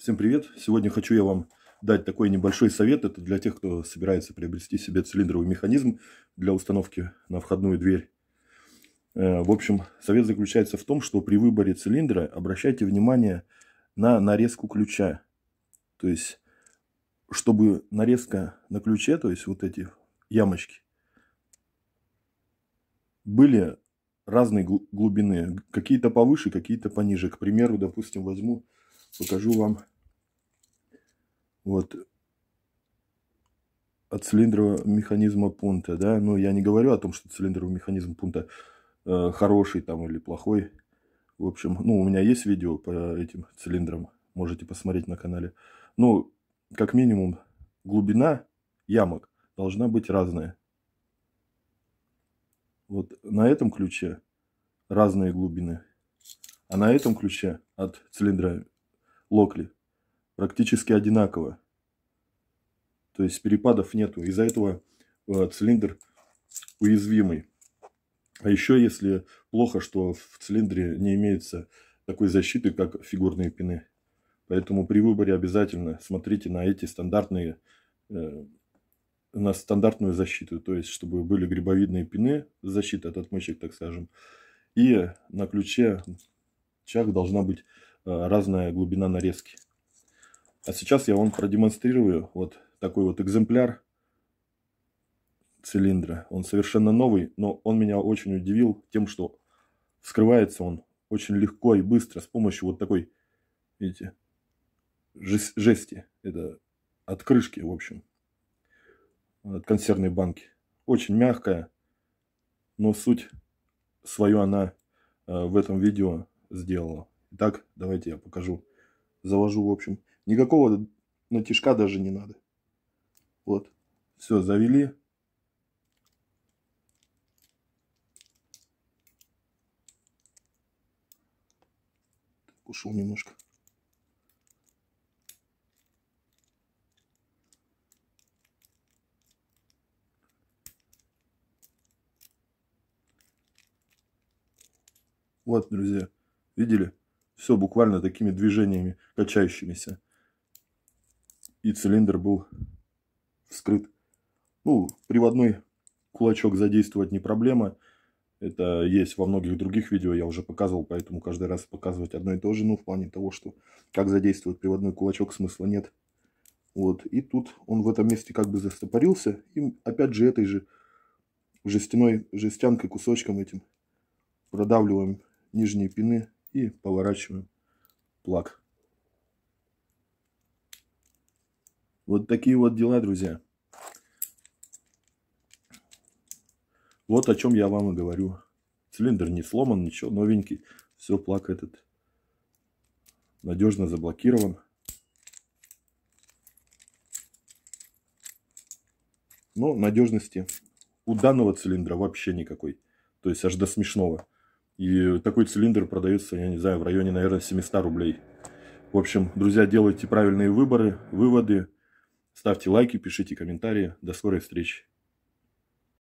Всем привет! Сегодня хочу я вам дать такой небольшой совет. Это для тех, кто собирается приобрести себе цилиндровый механизм для установки на входную дверь. Э, в общем, совет заключается в том, что при выборе цилиндра обращайте внимание на нарезку ключа. То есть, чтобы нарезка на ключе, то есть вот эти ямочки, были разной глубины. Какие-то повыше, какие-то пониже. К примеру, допустим, возьму, покажу вам вот, от цилиндрового механизма пунта, да, но ну, я не говорю о том, что цилиндровый механизм пунта э, хороший там или плохой, в общем, ну, у меня есть видео по этим цилиндрам, можете посмотреть на канале, ну, как минимум, глубина ямок должна быть разная. Вот на этом ключе разные глубины, а на этом ключе от цилиндра локли практически одинаково. То есть перепадов нету. Из-за этого э, цилиндр уязвимый. А еще если плохо, что в цилиндре не имеется такой защиты, как фигурные пины. Поэтому при выборе обязательно смотрите на эти стандартные, э, на стандартную защиту. То есть, чтобы были грибовидные пины, защита от отмычек, так скажем. И на ключе чак должна быть э, разная глубина нарезки. А сейчас я вам продемонстрирую вот такой вот экземпляр цилиндра. Он совершенно новый, но он меня очень удивил тем, что вскрывается он очень легко и быстро с помощью вот такой, видите, жести. Это от крышки, в общем, от консервной банки. Очень мягкая, но суть свою она э, в этом видео сделала. Итак, давайте я покажу. Завожу, в общем, Никакого натяжка даже не надо. Вот. Все, завели. Ушел немножко. Вот, друзья, видели? Все буквально такими движениями качающимися и цилиндр был вскрыт. Ну, приводной кулачок задействовать не проблема. Это есть во многих других видео, я уже показывал, поэтому каждый раз показывать одно и то же, ну, в плане того, что как задействовать приводной кулачок, смысла нет. Вот, и тут он в этом месте как бы застопорился, и опять же этой же жестяной, жестянкой, кусочком этим продавливаем нижние пины и поворачиваем плаг. Вот такие вот дела, друзья. Вот о чем я вам и говорю. Цилиндр не сломан, ничего, новенький. Все, плак этот надежно заблокирован. Но надежности у данного цилиндра вообще никакой. То есть аж до смешного. И такой цилиндр продается, я не знаю, в районе, наверное, 700 рублей. В общем, друзья, делайте правильные выборы, выводы. Ставьте лайки, пишите комментарии. До скорой встречи.